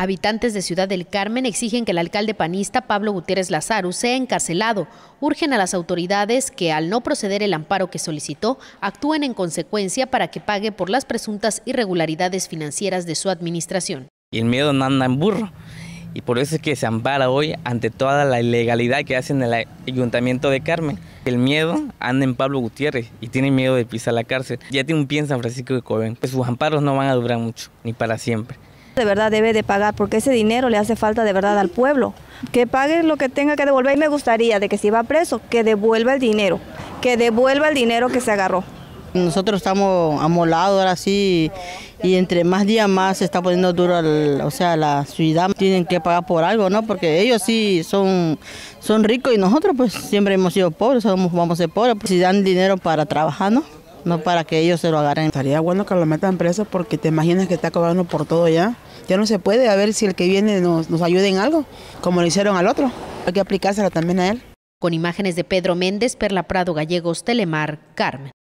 Habitantes de Ciudad del Carmen exigen que el alcalde panista Pablo Gutiérrez Lazaru sea encarcelado. Urgen a las autoridades que, al no proceder el amparo que solicitó, actúen en consecuencia para que pague por las presuntas irregularidades financieras de su administración. Y el miedo no anda en burro. Y por eso es que se ampara hoy ante toda la ilegalidad que hacen en el Ayuntamiento de Carmen. El miedo anda en Pablo Gutiérrez y tiene miedo de pisar la cárcel. Ya tiene un pie en San Francisco de Coben, Pues sus amparos no van a durar mucho, ni para siempre de verdad debe de pagar, porque ese dinero le hace falta de verdad al pueblo. Que pague lo que tenga que devolver y me gustaría de que si va preso, que devuelva el dinero, que devuelva el dinero que se agarró. Nosotros estamos amolados ahora sí y entre más días más se está poniendo duro, o sea, la ciudad tienen que pagar por algo, ¿no? Porque ellos sí son, son ricos y nosotros pues siempre hemos sido pobres, somos, vamos a ser pobres, si dan dinero para trabajar, ¿no? no para que ellos se lo agarren. Estaría bueno que lo metan preso porque te imaginas que está cobrando por todo ya. Ya no se puede, a ver si el que viene nos, nos en algo, como lo hicieron al otro. Hay que aplicársela también a él. Con imágenes de Pedro Méndez, Perla Prado Gallegos, Telemar, Carmen.